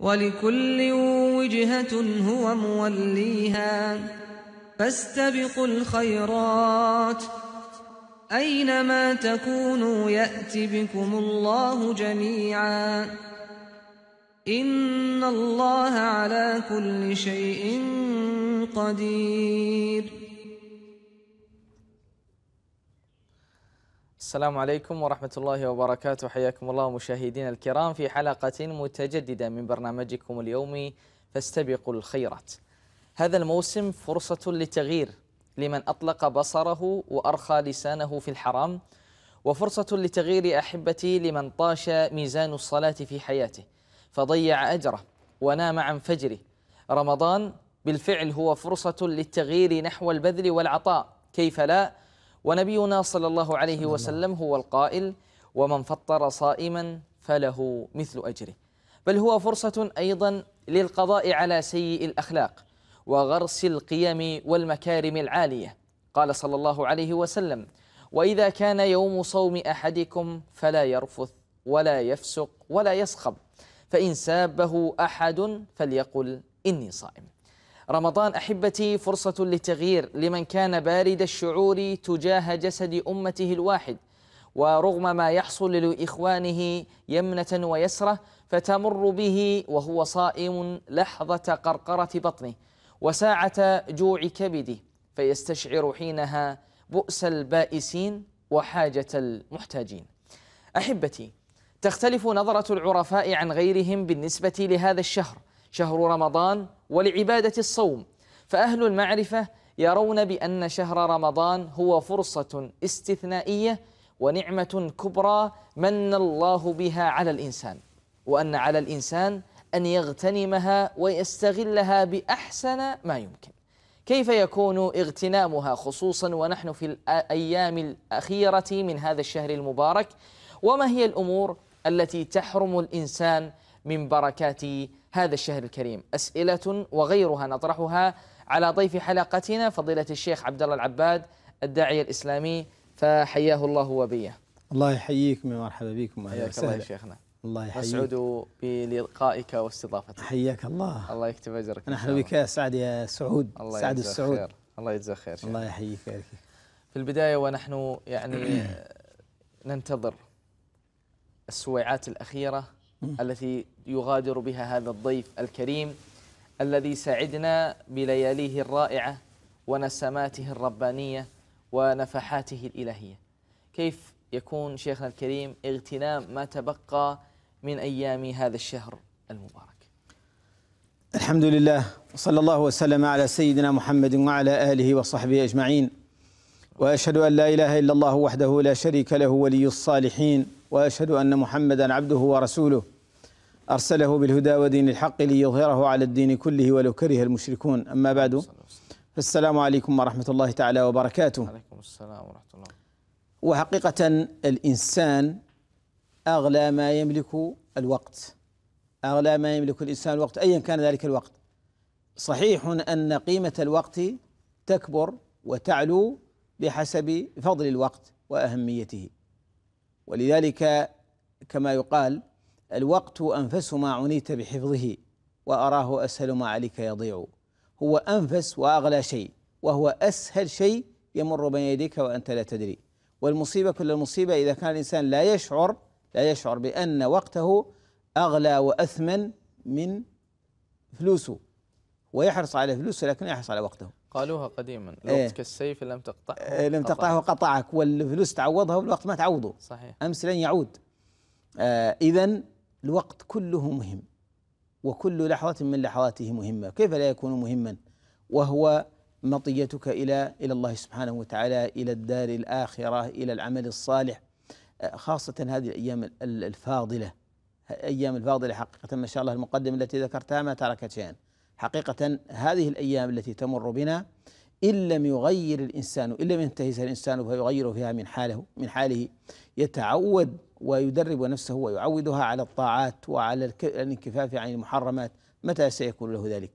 ولكل وجهة هو موليها فاستبقوا الخيرات أينما تكونوا يأت بكم الله جميعا إن الله على كل شيء قدير السلام عليكم ورحمة الله وبركاته حياكم الله مشاهدينا الكرام في حلقة متجددة من برنامجكم اليومي فاستبقوا الخيرات هذا الموسم فرصة لتغيير لمن أطلق بصره وأرخى لسانه في الحرام وفرصة لتغيير أحبتي لمن طاش ميزان الصلاة في حياته فضيع أجره ونام عن فجره رمضان بالفعل هو فرصة للتغيير نحو البذل والعطاء كيف لا؟ ونبينا صلى الله عليه وسلم هو القائل ومن فطر صائما فله مثل أجره بل هو فرصة أيضا للقضاء على سيء الأخلاق وغرس القيم والمكارم العالية قال صلى الله عليه وسلم وإذا كان يوم صوم أحدكم فلا يرفث ولا يفسق ولا يصخب فإن سابه أحد فليقل إني صائم رمضان أحبتي فرصة للتغيير لمن كان بارد الشعور تجاه جسد أمته الواحد ورغم ما يحصل لإخوانه يمنة ويسرة فتمر به وهو صائم لحظة قرقرة بطنه وساعة جوع كبده فيستشعر حينها بؤس البائسين وحاجة المحتاجين أحبتي تختلف نظرة العرفاء عن غيرهم بالنسبة لهذا الشهر شهر رمضان ولعبادة الصوم فأهل المعرفة يرون بأن شهر رمضان هو فرصة استثنائية ونعمة كبرى من الله بها على الإنسان وأن على الإنسان أن يغتنمها ويستغلها بأحسن ما يمكن كيف يكون اغتنامها خصوصا ونحن في الأيام الأخيرة من هذا الشهر المبارك وما هي الأمور التي تحرم الإنسان من بركات هذا الشهر الكريم أسئلة وغيرها نطرحها على ضيف حلقتنا فضيلة الشيخ عبد الله العباد الداعية الإسلامي فحياه الله وبيه الله يحييكم يا مرحبا بكم حياك الله يا شيخنا الله يحييك أسعد بلقائك واستضافتك حياك الله الله يكتب أجرك نحن بك سعد يا سعود الله سعد السعود خير. الله يجزاه خير الله يحييك في البداية ونحن يعني ننتظر السويعات الأخيرة التي يغادر بها هذا الضيف الكريم الذي سعدنا بلياليه الرائعة ونسماته الربانية ونفحاته الإلهية كيف يكون شيخنا الكريم اغتنام ما تبقى من أيام هذا الشهر المبارك الحمد لله وصلى الله وسلم على سيدنا محمد وعلى آله وصحبه أجمعين وأشهد أن لا إله إلا الله وحده لا شريك له ولي الصالحين وأشهد أن محمدا عبده ورسوله أرسله بالهدى ودين الحق ليظهره على الدين كله ولو كره المشركون أما بعد فالسلام عليكم ورحمة الله تعالى وبركاته وعليكم السلام ورحمة الله وحقيقة الإنسان أغلى ما يملك الوقت أغلى ما يملك الإنسان الوقت أيا كان ذلك الوقت صحيح أن قيمة الوقت تكبر وتعلو بحسب فضل الوقت وأهميته ولذلك كما يقال الوقت أنفس ما عنيت بحفظه وأراه أسهل ما عليك يضيع هو أنفس وأغلى شيء وهو أسهل شيء يمر بين يديك وأنت لا تدري والمصيبة كل المصيبة إذا كان الإنسان لا يشعر لا يشعر بأن وقته أغلى وأثمن من فلوسه ويحرص على فلوسه لكن يحرص على وقته قالوها قديما إيه. الوقت إيه كالسيف لم تقطع إيه لم تقطعه قطعك والفلوس تعوضها والوقت ما تعوضه صحيح أمس لن يعود آه إذا الوقت كله مهم وكل لحظة من لحظاته مهمة كيف لا يكون مهما وهو مطيتك إلى إلى الله سبحانه وتعالى إلى الدار الآخرة إلى العمل الصالح آه، خاصة هذه الأيام الفاضلة أيام الفاضلة حقيقة ما شاء الله المقدمة التي ذكرتها ما تركت شيئا حقيقة هذه الأيام التي تمر بنا إن لم يغير الإنسان إن لم ينتهزها الإنسان فيغير فيها من حاله من حاله يتعود ويدرب نفسه ويعودها على الطاعات وعلى الانكفاف عن المحرمات متى سيكون له ذلك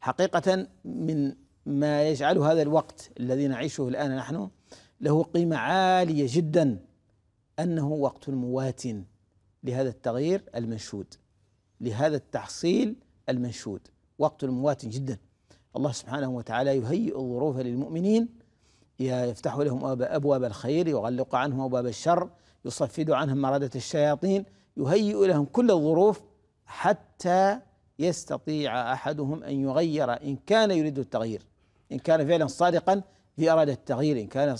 حقيقة من ما يجعل هذا الوقت الذي نعيشه الآن نحن له قيمة عالية جدا أنه وقت موات لهذا التغيير المنشود لهذا التحصيل المنشود وقت موات جدا الله سبحانه وتعالى يهيئ الظروف للمؤمنين يفتح لهم أبواب الخير يغلق عنهم أبواب الشر يصفد عنهم مرادة الشياطين يهيئ لهم كل الظروف حتى يستطيع أحدهم أن يغير إن كان يريد التغيير إن كان فعلا صادقا في إرادة التغيير إن كان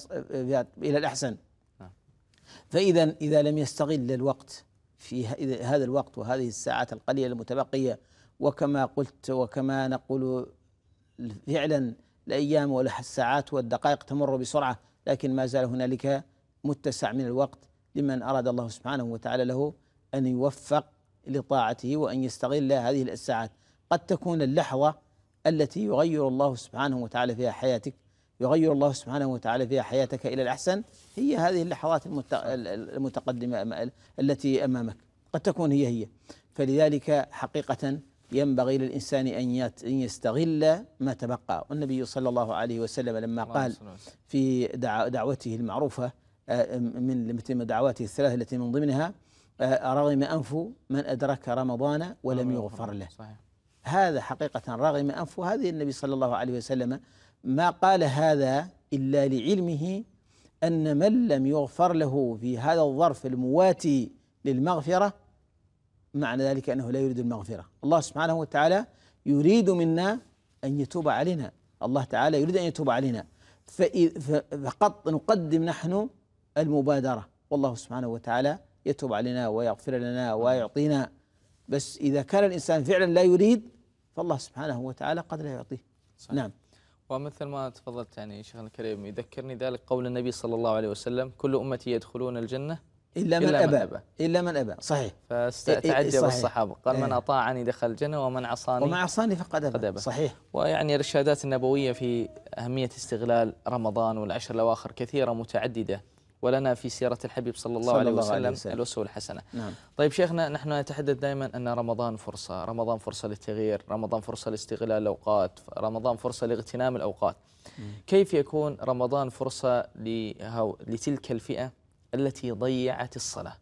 إلى الأحسن نعم. فإذا إذا لم يستغل الوقت في هذا الوقت وهذه الساعات القليلة المتبقية وكما قلت وكما نقول فعلا الأيام والساعات والدقائق تمر بسرعة لكن ما زال هنالك متسع من الوقت لمن أراد الله سبحانه وتعالى له أن يوفق لطاعته وأن يستغل هذه الساعات قد تكون اللحظة التي يغير الله سبحانه وتعالى فيها حياتك يغير الله سبحانه وتعالى فيها حياتك إلى الأحسن هي هذه اللحظات المتقدمة التي أمامك قد تكون هي هي فلذلك حقيقة ينبغي للإنسان أن يستغل ما تبقى والنبي صلى الله عليه وسلم لما قال في دعوته المعروفة آه، من مثل دعواته الثلاثة التي من ضمنها آه، رغم أنف من أدرك رمضان ولم يغفر له هذا حقيقة رغم أنف هذه النبي صلى الله عليه وسلم ما قال هذا إلا لعلمه أن من لم يغفر له في هذا الظرف المواتي للمغفرة معنى ذلك أنه لا يريد المغفرة الله سبحانه وتعالى يريد منا أن يتوب علينا الله تعالى يريد أن يتوب علينا فقط نقدم نحن المبادرة والله سبحانه وتعالى يتوب علينا ويغفر لنا ويعطينا بس إذا كان الإنسان فعلا لا يريد فالله سبحانه وتعالى قد لا يعطيه صحيح. نعم ومثل ما تفضلت يعني شيخنا الكريم يذكرني ذلك قول النبي صلى الله عليه وسلم كل أمتي يدخلون الجنة إلا من, إلا من أبى إلا من أبى صحيح فاستعجب الصحابة قال من أطاعني دخل الجنة ومن عصاني ومن عصاني فقد أبى, أبى صحيح ويعني الإرشادات النبوية في أهمية استغلال رمضان والعشر الأواخر كثيرة متعددة ولنا في سيرة الحبيب صلى الله, صلى عليه, الله وسلم عليه وسلم الأسوة الحسنة نعم. طيب شيخنا نحن نتحدث دائما أن رمضان فرصة رمضان فرصة للتغيير رمضان فرصة لاستغلال الأوقات رمضان فرصة لاغتنام الأوقات مم. كيف يكون رمضان فرصة لتلك الفئة التي ضيعت الصلاة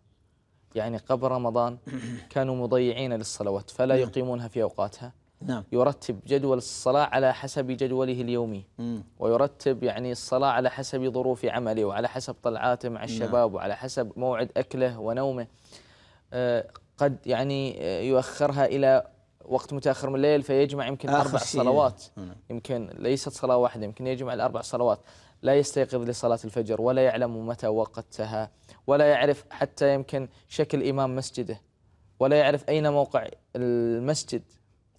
يعني قبل رمضان كانوا مضيعين للصلوات فلا نعم. يقيمونها في أوقاتها نعم. يرتب جدول الصلاة على حسب جدوله اليومي ويرتب يعني الصلاة على حسب ظروف عمله وعلى حسب طلعاته مع نعم. الشباب وعلى حسب موعد أكله ونومه آه، قد يعني آه، يؤخرها إلى وقت متأخر من الليل فيجمع يمكن أربع صلوات نعم. يمكن ليست صلاة واحدة يمكن يجمع الأربع صلوات لا يستيقظ لصلاة الفجر ولا يعلم متى وقتها ولا يعرف حتى يمكن شكل إمام مسجده ولا يعرف أين موقع المسجد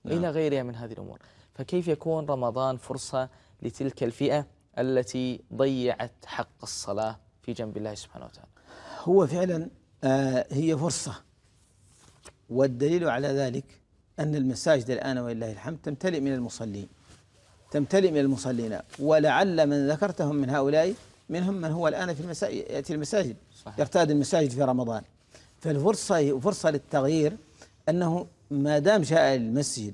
نعم. إلى غيرها من هذه الأمور فكيف يكون رمضان فرصة لتلك الفئة التي ضيعت حق الصلاة في جنب الله سبحانه وتعالى هو فعلا آه، هي فرصة والدليل على ذلك أن المساجد الآن ولله الحمد تمتلئ من المصلين تمتلئ من المصلين ولعل من ذكرتهم من هؤلاء منهم من هو الآن في المساجد يأتي المساجد صحيح. يرتاد المساجد في رمضان فالفرصة فرصة للتغيير أنه ما دام جاء المسجد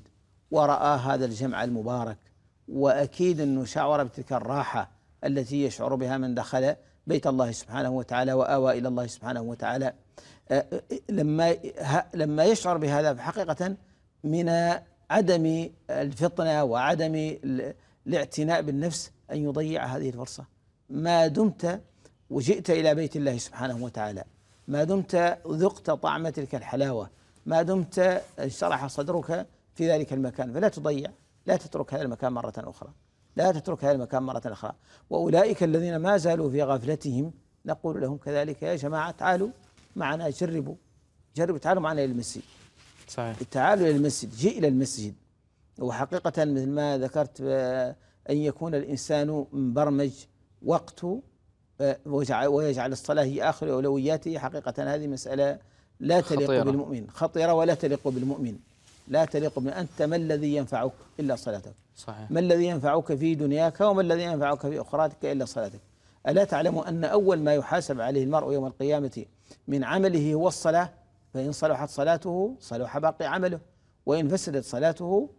ورأى هذا الجمع المبارك وأكيد أنه شعر بتلك الراحة التي يشعر بها من دخل بيت الله سبحانه وتعالى وآوى إلى الله سبحانه وتعالى لما لما يشعر بهذا حقيقة من عدم الفطنة وعدم الاعتناء بالنفس أن يضيع هذه الفرصة ما دمت وجئت إلى بيت الله سبحانه وتعالى ما دمت ذقت طعم تلك الحلاوة ما دمت شرح صدرك في ذلك المكان فلا تضيع لا تترك هذا المكان مرة أخرى لا تترك هذا المكان مرة أخرى وأولئك الذين ما زالوا في غفلتهم نقول لهم كذلك يا جماعة تعالوا معنا جربوا جربوا تعالوا معنا الى المسجد صحيح. التعالوا إلى المسجد جئ إلى المسجد وحقيقة مثل ما ذكرت آه، أن يكون الإنسان مبرمج وقته آه، ويجعل الصلاة هي آخر أولوياته حقيقة هذه مسألة لا تليق خطيرة. بالمؤمن خطيرة ولا تليق بالمؤمن لا تليق بالمؤمن أنت ما الذي ينفعك إلا صلاتك صحيح. ما الذي ينفعك في دنياك وما الذي ينفعك في أخراتك إلا صلاتك ألا تعلم أن أول ما يحاسب عليه المرء يوم القيامة من عمله هو الصلاة فإن صلحت صلاته صلح باقي عمله وإن فسدت صلاته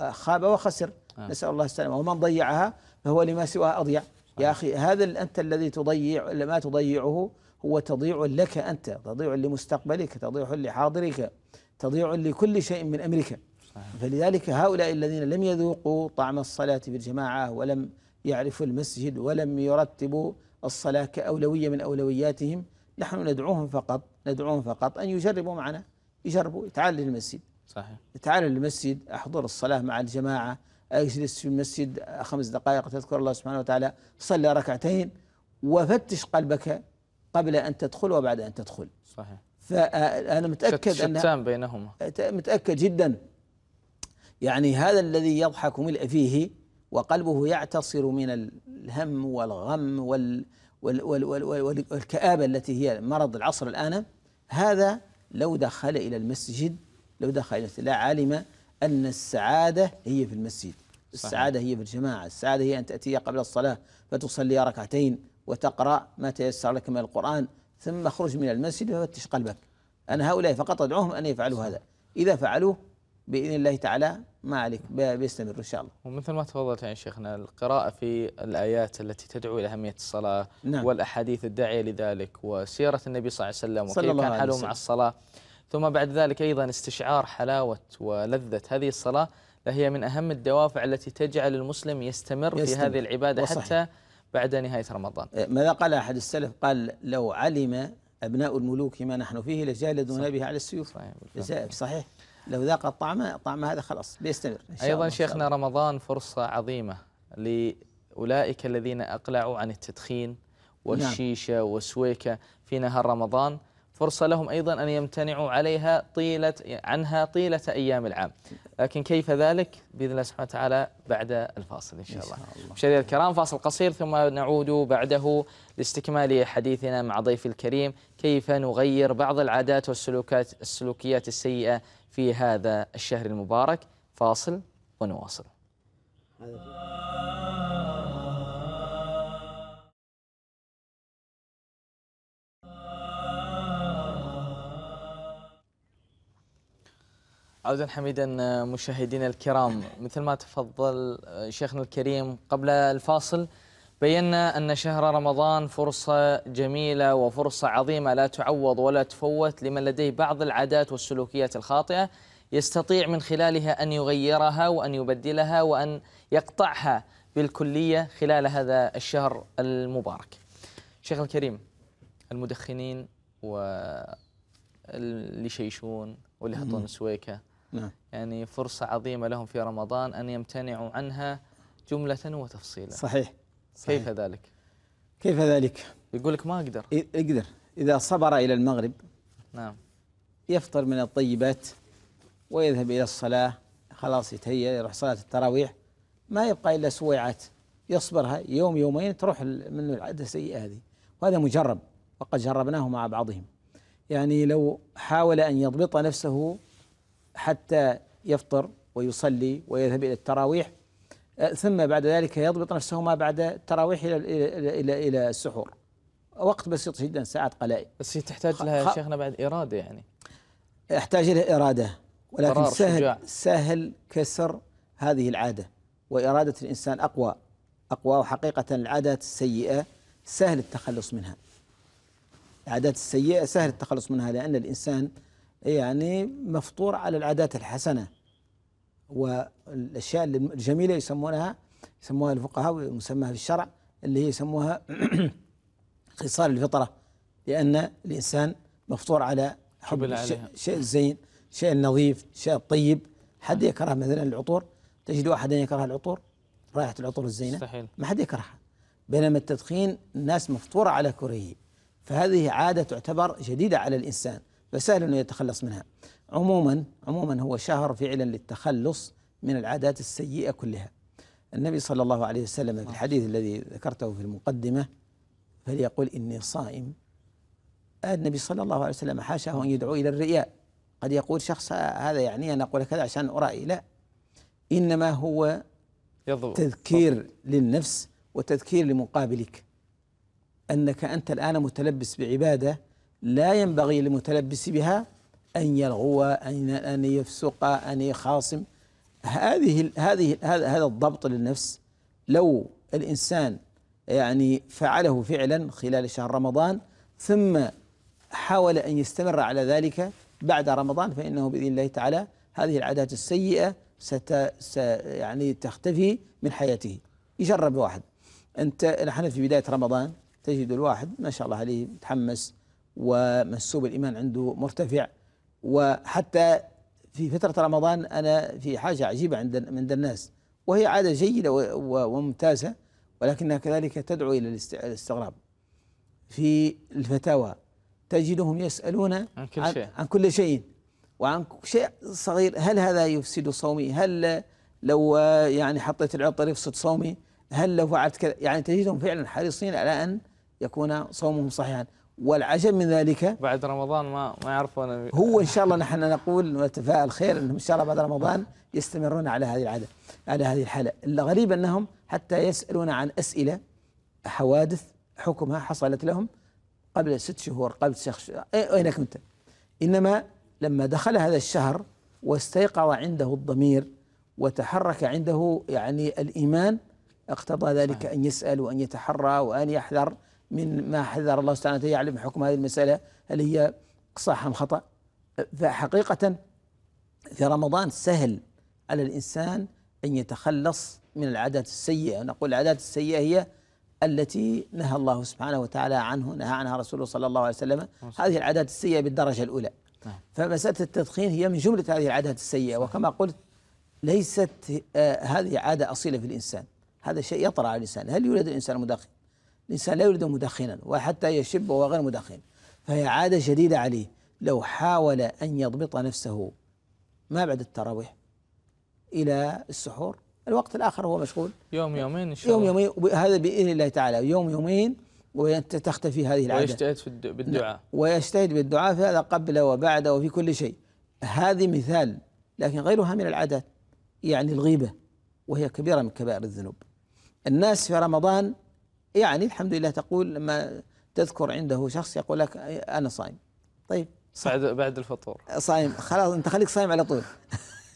آه، خاب وخسر آه. نسأل الله السلامة ومن ضيعها فهو لما سواها أضيع صحيح. يا أخي هذا أنت الذي تضيع ما تضيعه هو تضيع لك أنت تضيع لمستقبلك تضيع لحاضرك تضيع لكل شيء من أمرك صحيح. فلذلك هؤلاء الذين لم يذوقوا طعم الصلاة في الجماعة ولم يعرفوا المسجد ولم يرتبوا الصلاة كأولوية من أولوياتهم نحن ندعوهم فقط ندعوهم فقط أن يجربوا معنا يجربوا تعال للمسجد صحيح تعال للمسجد أحضر الصلاة مع الجماعة اجلس في المسجد خمس دقائق تذكر الله سبحانه وتعالى صلى ركعتين وفتش قلبك قبل أن تدخل وبعد أن تدخل صحيح فأنا آه، متأكد أن شتان بينهما متأكد جدا يعني هذا الذي يضحك ملء فيه وقلبه يعتصر من الهم والغم وال والكآبة التي هي مرض العصر الآن هذا لو دخل إلى المسجد لو دخل إلى لا علم أن السعادة هي في المسجد السعادة هي في الجماعة السعادة هي أن تأتي قبل الصلاة فتصلي ركعتين وتقرأ ما تيسر لك من القرآن ثم اخرج من المسجد وفتش قلبك أنا هؤلاء فقط أدعوهم أن يفعلوا هذا إذا فعلوه باذن الله تعالى ما عليك بيستمر ان شاء الله. ومثل ما تفضلت يعني شيخنا القراءه في الايات التي تدعو الى اهميه الصلاه نعم. والاحاديث الداعيه لذلك وسيره النبي صلى الله عليه وسلم وكيف الله كان حاله مع الصلاه ثم بعد ذلك ايضا استشعار حلاوه ولذه هذه الصلاه لهي من اهم الدوافع التي تجعل المسلم يستمر, يستمر. في هذه العباده وصحيح. حتى بعد نهايه رمضان. أه، ماذا قال احد السلف؟ قال لو علم ابناء الملوك ما نحن فيه لجالدوا به على السيوف. صحيح, صحيح. لو ذاق الطعم طعم هذا خلاص بيستمر أيضا شيخنا رمضان فرصة عظيمة لأولئك الذين أقلعوا عن التدخين نعم. والشيشة نعم. والسويكة في نهار رمضان فرصة لهم أيضا أن يمتنعوا عليها طيلة عنها طيلة أيام العام لكن كيف ذلك بإذن الله سبحانه وتعالى بعد الفاصل إن شاء الله, الله. مشاهدينا الكرام فاصل قصير ثم نعود بعده لاستكمال حديثنا مع ضيف الكريم كيف نغير بعض العادات والسلوكات السلوكيات السيئة في هذا الشهر المبارك فاصل ونواصل عودا حميدا مشاهدينا الكرام مثل ما تفضل شيخنا الكريم قبل الفاصل بينا أن شهر رمضان فرصة جميلة وفرصة عظيمة لا تعوض ولا تفوت لمن لديه بعض العادات والسلوكيات الخاطئة يستطيع من خلالها أن يغيرها وأن يبدلها وأن يقطعها بالكلية خلال هذا الشهر المبارك شيخ الكريم المدخنين واللي يشيشون واللي يحطون سويكة نعم. يعني فرصة عظيمة لهم في رمضان أن يمتنعوا عنها جملة وتفصيلا صحيح صحيح. كيف ذلك؟ كيف ذلك؟ يقول لك ما أقدر يقدر إذا صبر إلى المغرب نعم يفطر من الطيبات ويذهب إلى الصلاة خلاص يتهيأ يروح صلاة التراويح ما يبقى إلا سويعات يصبرها يوم يومين تروح من العادة السيئة هذه وهذا مجرب وقد جربناه مع بعضهم يعني لو حاول أن يضبط نفسه حتى يفطر ويصلي ويذهب إلى التراويح أه، ثم بعد ذلك يضبط نفسه ما بعد التراويح إلى إلى إلى, إلى السحور وقت بسيط جدا ساعات قلائل بس هي تحتاج لها يا شيخنا بعد إرادة يعني يحتاج إلى إرادة ولكن سهل سهل كسر هذه العادة وإرادة الإنسان أقوى أقوى وحقيقة العادات السيئة سهل التخلص منها العادات السيئة سهل التخلص منها لأن الإنسان يعني مفطور على العادات الحسنة والاشياء الجميله يسمونها يسموها الفقهاء ومسماها في الشرع اللي هي يسموها خصال الفطره لان الانسان مفطور على حب الشيء الزين الشيء النظيف الشيء الطيب حد نعم. يكره مثلا العطور تجد احدا يكره العطور رائحه العطور الزينه مستحيل ما حد يكرهها بينما التدخين الناس مفطوره على كرهه فهذه عاده تعتبر جديده على الانسان فسهل انه يتخلص منها عموما عموما هو شهر فعلا للتخلص من العادات السيئة كلها النبي صلى الله عليه وسلم في الحديث الذي ذكرته في المقدمة فليقول إني صائم النبي صلى الله عليه وسلم حاشاه أن يدعو إلى الرياء قد يقول شخص هذا يعني أنا أقول كذا عشان أرائي لا إنما هو يضبط. تذكير للنفس وتذكير لمقابلك أنك أنت الآن متلبس بعبادة لا ينبغي للمتلبس بها أن يلغو أن أن يفسق أن يخاصم هذه هذه هذا هذا الضبط للنفس لو الإنسان يعني فعله فعلا خلال شهر رمضان ثم حاول أن يستمر على ذلك بعد رمضان فإنه بإذن الله تعالى هذه العادات السيئة ست يعني تختفي من حياته يجرب واحد أنت نحن في بداية رمضان تجد الواحد ما شاء الله عليه متحمس ومنسوب الإيمان عنده مرتفع وحتى في فترة رمضان أنا في حاجة عجيبة عند عند الناس وهي عادة جيدة وممتازة ولكنها كذلك تدعو إلى الاستغراب في الفتاوى تجدهم يسألون عن كل شيء عن كل شيء وعن شيء صغير هل هذا يفسد صومي هل لو يعني حطيت العطر يفسد صومي هل لو فعلت كذا يعني تجدهم فعلا حريصين على أن يكون صومهم صحيحا والعجب من ذلك بعد رمضان ما ما يعرفون هو ان شاء الله نحن نقول ونتفائل خير انهم ان شاء الله بعد رمضان يستمرون على هذه العاده على هذه الحاله الغريب انهم حتى يسالون عن اسئله حوادث حكمها حصلت لهم قبل ست شهور قبل شخص اين كنت انما لما دخل هذا الشهر واستيقظ عنده الضمير وتحرك عنده يعني الايمان اقتضى ذلك ان يسال وان يتحرى وان يحذر من ما حذر الله سبحانه وتعالى يعلم حكم هذه المسألة هل هي صح أم خطأ فحقيقة في رمضان سهل على الإنسان أن يتخلص من العادات السيئة نقول العادات السيئة هي التي نهى الله سبحانه وتعالى عنه نهى عنها رسوله صلى الله عليه وسلم نعم. هذه العادات السيئة بالدرجة الأولى نعم. فمسألة التدخين هي من جملة هذه العادات السيئة وكما قلت ليست آه، هذه عادة أصيلة في الإنسان هذا شيء يطرأ على الإنسان هل يولد الإنسان مدخن الإنسان لا يريد مدخنا وحتى يشب وهو غير مدخن فهي عادة شديدة عليه لو حاول أن يضبط نفسه ما بعد التراويح إلى السحور الوقت الآخر هو مشغول يوم يومين إن شاء يوم الله يوم يومين هذا بإذن الله تعالى يوم يومين وأنت تختفي هذه العادة ويجتهد في بالدعاء نعم. ويجتهد بالدعاء في هذا قبل وبعد وفي كل شيء هذه مثال لكن غيرها من العادات يعني الغيبة وهي كبيرة من كبائر الذنوب الناس في رمضان يعني الحمد لله تقول لما تذكر عنده شخص يقول لك انا صايم طيب بعد بعد الفطور صايم خلاص انت خليك صايم على طول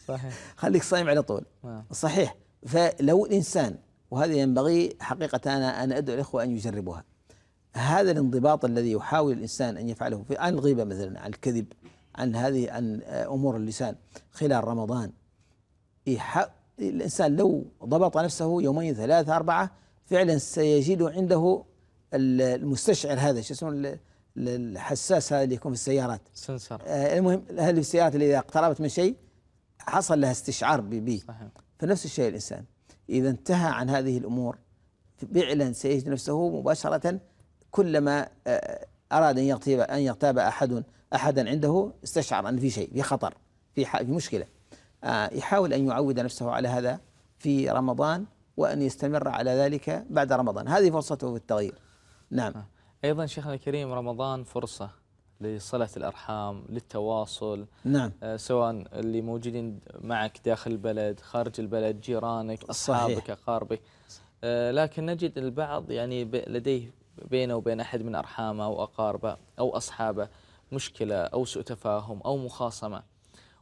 صحيح خليك صايم على طول نعم. صحيح فلو الانسان وهذا ينبغي حقيقه انا ان ادعو الاخوه ان يجربوها هذا الانضباط الذي يحاول الانسان ان يفعله في عن الغيبه مثلا عن الكذب عن هذه عن امور اللسان خلال رمضان الانسان لو ضبط نفسه يومين ثلاثه اربعه فعلا سيجد عنده المستشعر هذا شو اسمه الحساس هذا اللي يكون في السيارات سنسر آه، المهم هذه السيارات اللي اذا اقتربت من شيء حصل لها استشعار به فنفس الشيء الانسان اذا انتهى عن هذه الامور فعلا سيجد نفسه مباشره كلما آه، اراد ان يغتاب ان يغتاب احد احدا عنده استشعر ان في شيء في خطر في في مشكله آه، يحاول ان يعود نفسه على هذا في رمضان وأن يستمر على ذلك بعد رمضان هذه فرصته في التغيير نعم آه. أيضا شيخنا الكريم رمضان فرصة لصلة الأرحام للتواصل نعم آه، سواء اللي موجودين معك داخل البلد خارج البلد جيرانك أصحابك أقاربك آه، لكن نجد البعض يعني لديه بينه وبين أحد من أرحامه أو أقاربه أو أصحابه مشكلة أو سوء تفاهم أو مخاصمة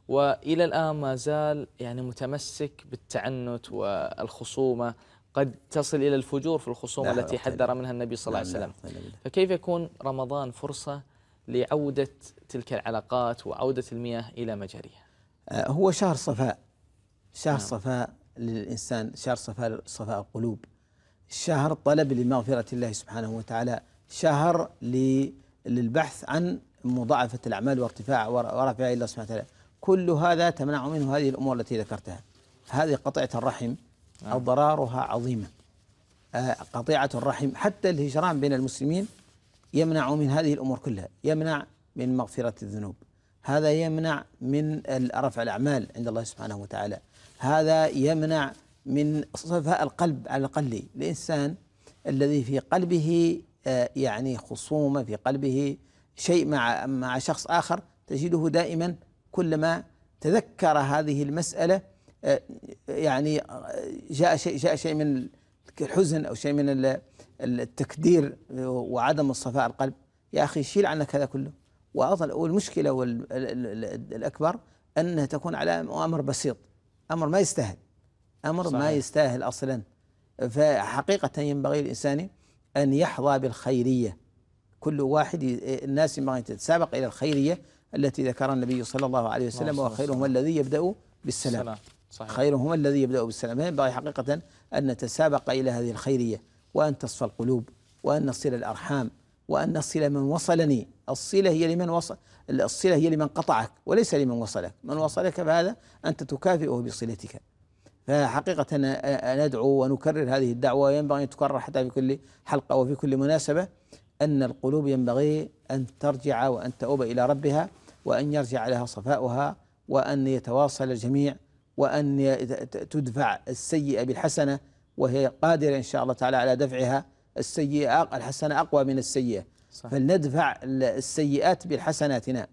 والى الان ما زال يعني متمسك بالتعنت والخصومه قد تصل الى الفجور في الخصومه نعم، التي حذر منها النبي صلى الله عليه نعم، وسلم نعم، فكيف يكون رمضان فرصه لعوده تلك العلاقات وعوده المياه الى مجاريها آه، هو شهر صفاء شهر نعم. صفاء للإنسان شهر صفاء صفاء القلوب شهر طلب لمغفرة الله سبحانه وتعالى شهر للبحث عن مضاعفة الأعمال وارتفاع ورفعها إلى الله سبحانه وتعالى كل هذا تمنع منه هذه الأمور التي ذكرتها هذه قطيعة الرحم نعم. أضرارها عظيمة آه، قطيعة الرحم حتى الهجران بين المسلمين يمنع من هذه الأمور كلها يمنع من مغفرة الذنوب هذا يمنع من رفع الأعمال عند الله سبحانه وتعالى هذا يمنع من صفاء القلب على الأقل الإنسان الذي في قلبه آه، يعني خصومة في قلبه شيء مع مع شخص آخر تجده دائما كلما تذكر هذه المسألة آه، يعني آه، جاء شيء جاء شيء من الحزن أو شيء من التكدير وعدم صفاء القلب يا أخي شيل عنك هذا كله والمشكلة الأكبر أنها تكون على أمر بسيط أمر ما يستاهل أمر صحيح. ما يستاهل أصلا فحقيقة ينبغي الإنسان أن يحظى بالخيرية كل واحد الناس ينبغي أن تتسابق إلى الخيرية التي ذكرها النبي صلى الله عليه وسلم وخيرهم الذي يبدأ بالسلام صحيح. خيرهم الذي يبدأ بالسلام ينبغي حقيقة أن نتسابق إلى هذه الخيرية وأن تصفى القلوب وأن نصل الأرحام وأن نصل من وصلني الصلة هي لمن وصل الصلة هي لمن قطعك وليس لمن وصلك من وصلك فهذا أنت تكافئه بصلتك فحقيقة ندعو ونكرر هذه الدعوة ينبغي أن تكرر حتى في كل حلقة وفي كل مناسبة أن القلوب ينبغي أن ترجع وأن تؤوب إلى ربها وأن يرجع لها صفاؤها وأن يتواصل الجميع وأن تدفع السيئة بالحسنة وهي قادرة إن شاء الله تعالى على دفعها السيئة الحسنة أقوى من السيئة صحيح. فلندفع السيئات بالحسناتنا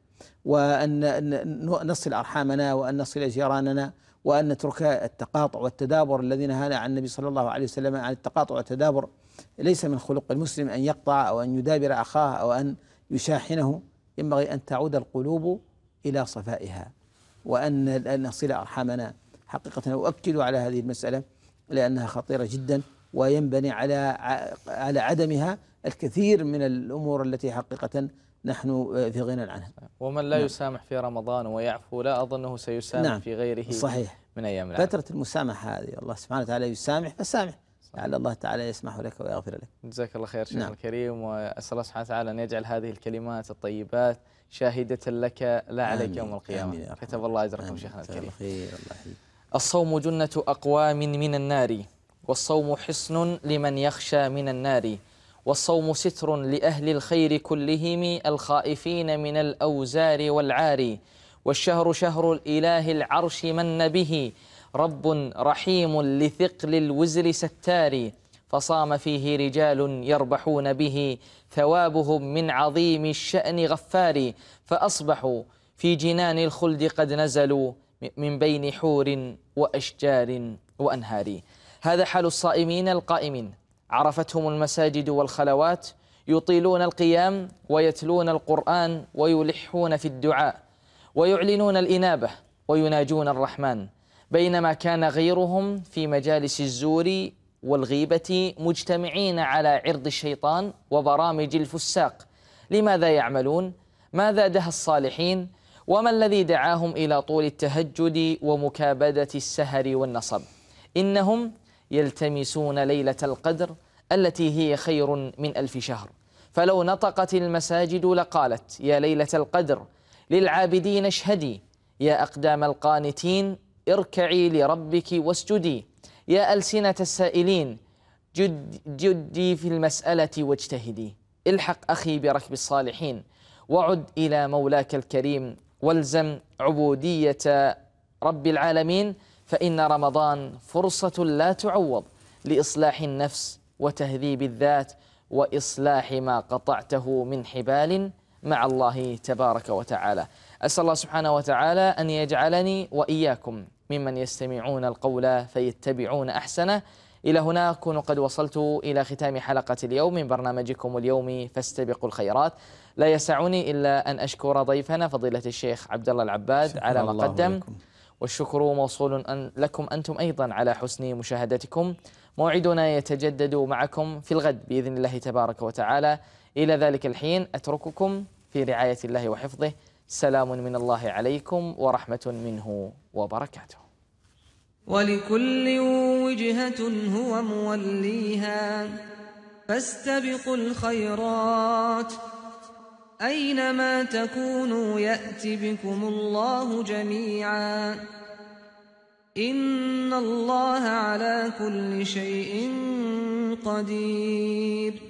وأن نصل أرحامنا وأن نصل جيراننا وأن نترك التقاطع والتدابر الذي نهانا عن النبي صلى الله عليه وسلم عن التقاطع والتدابر ليس من خلق المسلم أن يقطع أو أن يدابر أخاه أو أن يشاحنه ينبغي أن تعود القلوب إلى صفائها وأن نصل أرحامنا حقيقة أؤكد على هذه المسألة لأنها خطيرة جدا وينبني على على عدمها الكثير من الأمور التي حقيقة نحن في غنى عنها ومن لا نعم. يسامح في رمضان ويعفو لا أظنه سيسامح نعم. في غيره صحيح من أيام العالم. فترة المسامحة هذه الله سبحانه وتعالى يسامح فسامح لعل الله تعالى يسمح لك ويغفر لك. جزاك الله خير شيخ نعم. الكريم واسال الله سبحانه وتعالى ان يجعل هذه الكلمات الطيبات شاهدة لك لا عليك يوم القيامة آمين كتب الله أجركم شيخنا الكريم خير الله الصوم جنة أقوام من النار والصوم حصن لمن يخشى من النار والصوم ستر لأهل الخير كلهم الخائفين من الأوزار والعار والشهر شهر الإله العرش من به رب رحيم لثقل الوزر ستاري فصام فيه رجال يربحون به ثوابهم من عظيم الشأن غفار فأصبحوا في جنان الخلد قد نزلوا من بين حور وأشجار وأنهار هذا حال الصائمين القائمين عرفتهم المساجد والخلوات يطيلون القيام ويتلون القرآن ويلحون في الدعاء ويعلنون الإنابة ويناجون الرحمن بينما كان غيرهم في مجالس الزور والغيبة مجتمعين على عرض الشيطان وبرامج الفساق لماذا يعملون؟ ماذا ده الصالحين؟ وما الذي دعاهم إلى طول التهجد ومكابدة السهر والنصب؟ إنهم يلتمسون ليلة القدر التي هي خير من ألف شهر فلو نطقت المساجد لقالت يا ليلة القدر للعابدين اشهدي يا أقدام القانتين اركعي لربك واسجدي يا ألسنة السائلين جد جدي في المسألة واجتهدي الحق أخي بركب الصالحين وعد إلى مولاك الكريم والزم عبودية رب العالمين فإن رمضان فرصة لا تعوض لإصلاح النفس وتهذيب الذات وإصلاح ما قطعته من حبال مع الله تبارك وتعالى أسأل الله سبحانه وتعالى أن يجعلني وإياكم ممن يستمعون القول فيتبعون أحسنه إلى هنا أكون قد وصلت إلى ختام حلقة اليوم من برنامجكم اليومي فاستبقوا الخيرات لا يسعني إلا أن أشكر ضيفنا فضيلة الشيخ عبد الله العباد على ما قدم والشكر موصول أن لكم أنتم أيضا على حسن مشاهدتكم موعدنا يتجدد معكم في الغد بإذن الله تبارك وتعالى إلى ذلك الحين أترككم في رعاية الله وحفظه سلام من الله عليكم ورحمة منه وبركاته ولكل وجهة هو موليها فاستبقوا الخيرات أينما تكونوا يأت بكم الله جميعا إن الله على كل شيء قدير